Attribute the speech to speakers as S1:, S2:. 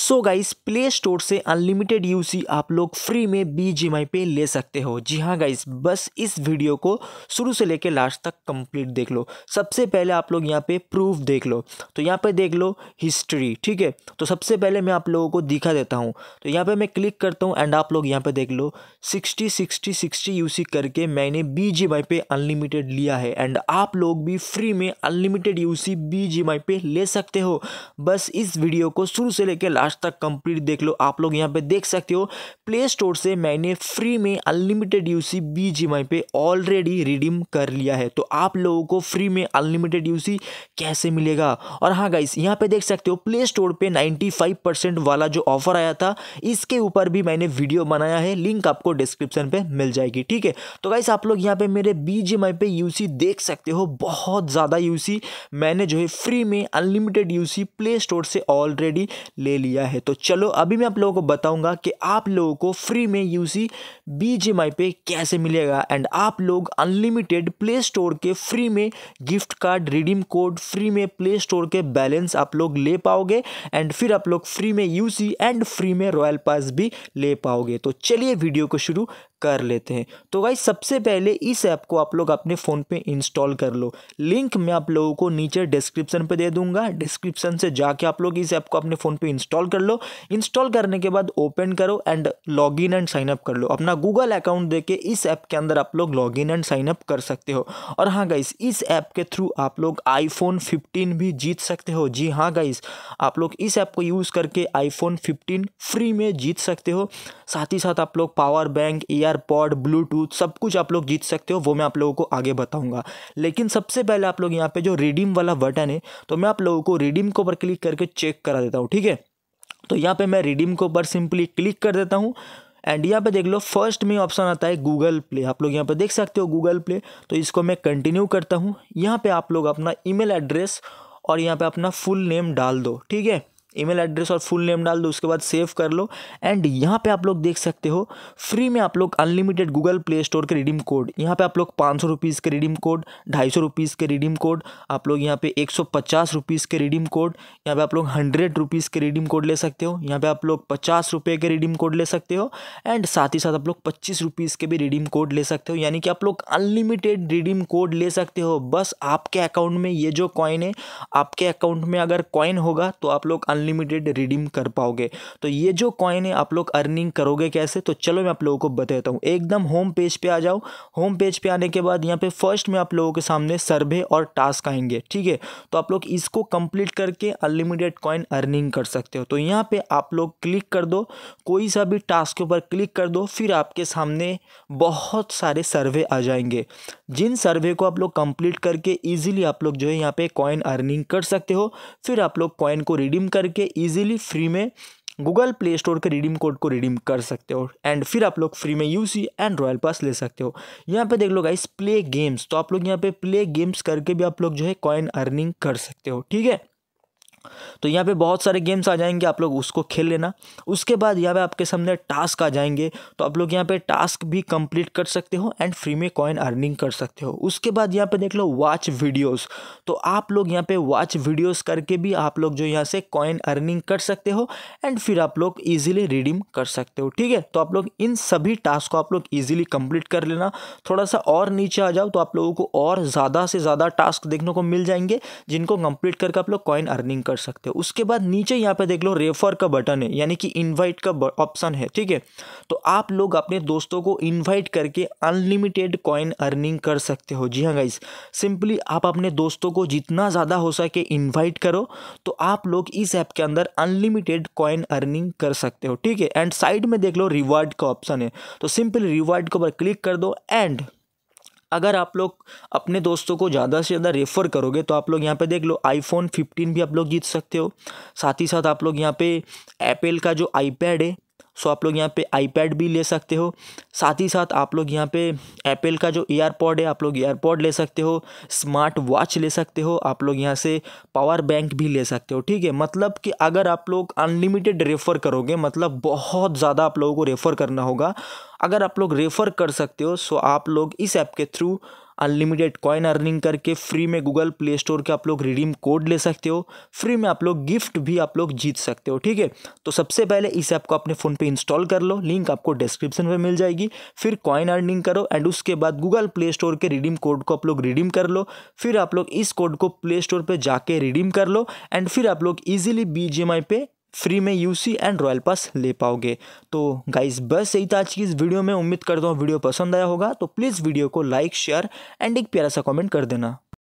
S1: सो guys play store से unlimited UC आप लोग फ्री में बी जी पे ले सकते हो जी हाँ गाइस बस इस वीडियो को शुरू से लेके लास्ट तक कंप्लीट देख लो सबसे पहले आप लोग यहाँ पे प्रूफ देख लो तो यहाँ पे देख लो हिस्ट्री ठीक है तो सबसे पहले मैं आप लोगों को दिखा देता हूँ तो यहाँ पर मैं क्लिक करता हूँ एंड आप लोग यहाँ पर देख लो सिक्सटी सिक्सटी सिक्सटी यू करके मैंने बी जी पे अनलिमिटेड लिया है एंड आप लोग भी फ्री में अनलिमिटेड यू सी बी पे ले सकते हो बस इस वीडियो को शुरू से लेकर लास्ट तक कंप्लीट देख लो आप लोग यहाँ पे देख सकते हो प्ले स्टोर से मैंने फ्री में unlimited U C B G पे ऑलरेडी रिडीम कर लिया है तो आप लोगों को फ्री में अनलिमिटेड यू सी कैसे मिलेगा और हाँ गाइस यहाँ पे देख सकते हो प्ले स्टोर पे 95 परसेंट वाला जो ऑफर आया था इसके ऊपर भी मैंने वीडियो बनाया है लिंक आपको डिस्क्रिप्शन पर मिल जाएगी ठीक है तो गाइस आप लोग यहाँ पे मेरे बी जी पे यू सी देख सकते हो बहुत ज़्यादा यू सी मैंने जो है फ्री में unlimited U C play store से ऑलरेडी ले लिया लिया है तो चलो अभी मैं आप लोगों को बताऊंगा कि आप लोगों को फ्री में यूसी सी पे कैसे मिलेगा एंड आप लोग अनलिमिटेड प्ले स्टोर के फ्री में gift card redeem code free में प्ले स्टोर के बैलेंस आप लोग ले पाओगे एंड फिर आप लोग फ्री में यूसी एंड फ्री में रॉयल पास भी ले पाओगे तो चलिए वीडियो को शुरू कर लेते हैं तो गाइस सबसे पहले इस ऐप को आप लोग अपने फ़ोन पे इंस्टॉल कर लो लिंक मैं आप लोगों को नीचे डिस्क्रिप्शन पे दे दूंगा डिस्क्रिप्शन से जाके आप लोग इस ऐप को अपने फ़ोन पे इंस्टॉल कर लो इंस्टॉल करने के बाद ओपन करो and log in and sign up कर लो अपना गूगल अकाउंट दे के इस ऐप के अंदर आप लोग लॉग इन एंड साइनअप कर सकते हो और हाँ गाइस इस ऐप के थ्रू आप लोग आईफोन फिफ्टीन भी जीत सकते हो जी हाँ गाइस आप लोग इस ऐप को यूज़ करके आईफोन फिफ्टीन फ्री में जीत सकते हो साथ ही साथ आप लोग पावर बैंक या एयर पॉड ब्लूटूथ सब कुछ आप लोग जीत सकते हो वो मैं आप लोगों को आगे बताऊंगा लेकिन सबसे पहले आप लोग यहाँ पे जो रिडीम वाला बटन है तो मैं आप लोगों को रिडीम को ऊपर क्लिक करके चेक करा देता हूँ ठीक है तो यहाँ पे मैं रिडीम को ऊपर सिंपली क्लिक कर देता हूँ एंड यहाँ पे देख लो फर्स्ट में ऑप्शन आता है गूगल प्ले आप लोग यहाँ पे देख सकते हो गूगल प्ले तो इसको मैं कंटिन्यू करता हूँ यहाँ पे आप लोग अपना ईमेल एड्रेस और यहाँ पे अपना फुल नेम डाल दो ठीक है ईमेल एड्रेस और फुल नेम डाल दो उसके बाद सेव कर लो एंड यहाँ पे आप लोग देख सकते हो फ्री में आप लोग अनलिमिटेड गूगल प्ले स्टोर के रिडीम कोड यहाँ पे आप लोग पाँच सौ रुपीज़ के रिडीम कोड ढाई सौ रुपीज़ के रिडीम कोड आप लोग यहाँ पे एक सौ पचास रुपीज़ के रिडीम कोड यहाँ पे आप लोग हंड्रेड रुपीज़ के रिडीम कोड ले सकते हो यहाँ पे आप लोग पचास रुपये के रिडीम कोड ले सकते हो एंड साथ ही साथ आप लोग पच्चीस रुपीज़ के भी रिडीम कोड ले सकते हो यानी कि आप लोग अनलिमिटेड रिडीम कोड ले सकते हो बस आपके अकाउंट में ये जो कॉइन है आपके अकाउंट में अगर कॉइन होगा तो आप लोग अनलिमिटेड रिडीम कर पाओगे तो ये जो कॉइन है आप लोग अर्निंग करोगे कैसे तो चलो मैं आप लोगों को बताता हूँ एकदम होम पेज पे आ जाओ होम पेज पे आने के बाद यहाँ पे फर्स्ट में आप लोगों के सामने सर्वे और टास्क आएंगे ठीक है तो आप लोग इसको कंप्लीट करके अनलिमिटेड कॉइन अर्निंग कर सकते हो तो यहाँ पर आप लोग क्लिक कर दो कोई सा भी टास्क के ऊपर क्लिक कर दो फिर आपके सामने बहुत सारे सर्वे आ जाएंगे जिन सर्वे को आप लोग कंप्लीट करके ईजिली आप लोग जो है यहाँ पे कॉइन अर्निंग कर सकते हो फिर आप लोग कॉइन को रिडीम करके करके ईजिली फ्री में गूगल प्ले स्टोर के रिडीम कोड को रिडीम कर सकते हो एंड फिर आप लोग फ्री में U C and royal pass ले सकते हो यहाँ पे देख लो गाइस प्ले गेम्स तो आप लोग यहाँ पे प्ले गेम्स करके भी आप लोग जो है कॉइन अर्निंग कर सकते हो ठीक है तो यहाँ पे बहुत सारे गेम्स आ जाएंगे आप लोग उसको खेल लेना उसके बाद यहाँ पे आपके सामने टास्क आ जाएंगे तो आप लोग यहाँ पे टास्क भी कंप्लीट कर सकते हो एंड फ्री में कॉइन अर्निंग कर सकते हो उसके बाद यहाँ पे देख लो वॉच वीडियोस तो आप लोग यहाँ पे वॉच वीडियोस करके भी आप लोग जो यहाँ से कॉइन अर्निंग कर सकते हो एंड फिर आप लोग ईजिली रिडीम कर सकते हो ठीक है तो आप लोग इन सभी टास्क को आप लोग ईजिली कम्प्लीट कर लेना थोड़ा सा और नीचे आ जाओ तो आप लोगों को और ज़्यादा से ज़्यादा टास्क देखने को मिल जाएंगे जिनको कंप्लीट करके आप लोग कॉइन अर्निंग कर कर सकते हो उसके बाद नीचे यहाँ पे देख लो रेफर का बटन है यानी कि इनवाइट का ऑप्शन है ठीक है तो आप लोग अपने दोस्तों को इनवाइट करके अनलिमिटेड कॉइन अर्निंग कर सकते हो जी हाँ गाइज सिंपली आप अपने दोस्तों को जितना ज़्यादा हो सके इन्वाइट करो तो आप लोग इस ऐप के अंदर अनलिमिटेड कॉइन अर्निंग कर सकते हो ठीक है एंड साइड में देख लो रिवार्ड का ऑप्शन है तो सिंपली रिवार्ड के ऊपर क्लिक कर दो एंड अगर आप लोग अपने दोस्तों को ज़्यादा से ज़्यादा रेफ़र करोगे तो आप लोग यहाँ पे देख लो आईफोन 15 भी आप लोग जीत सकते हो साथ ही साथ आप लोग यहाँ पे एप्पल का जो आईपैड है सो आप लोग यहाँ पे आईपैड भी ले सकते हो साथ ही साथ आप लोग यहाँ पे एप्पल का जो पॉड है आप लोग पॉड ले सकते हो स्मार्ट वॉच ले सकते हो आप लोग यहाँ से पावर बैंक भी ले सकते हो ठीक है मतलब कि अगर आप लोग अनलिमिटेड रेफ़र करोगे मतलब बहुत ज़्यादा आप लोगों को रेफ़र करना होगा अगर आप लोग रेफ़र कर सकते हो सो आप लोग इस ऐप के थ्रू अनलिमिटेड कॉइन अर्निंग करके फ्री में गूगल प्ले स्टोर के आप लोग रिडीम कोड ले सकते हो फ्री में आप लोग गिफ्ट भी आप लोग जीत सकते हो ठीक है तो सबसे पहले इस ऐप को अपने फ़ोन पे इंस्टॉल कर लो लिंक आपको डिस्क्रिप्शन में मिल जाएगी फिर कॉइन अर्निंग करो एंड उसके बाद गूगल प्ले स्टोर के रिडीम कोड को आप लोग रिडीम कर लो फिर आप लोग इस कोड को प्ले स्टोर पर जाके रिडीम कर लो एंड फिर आप लोग ईजिली बी पे फ्री में यूसी एंड रॉयल पास ले पाओगे तो गाइस बस यही था आज की इस वीडियो में उम्मीद करता हूँ वीडियो पसंद आया होगा तो प्लीज़ वीडियो को लाइक शेयर एंड एक प्यारा सा कमेंट कर देना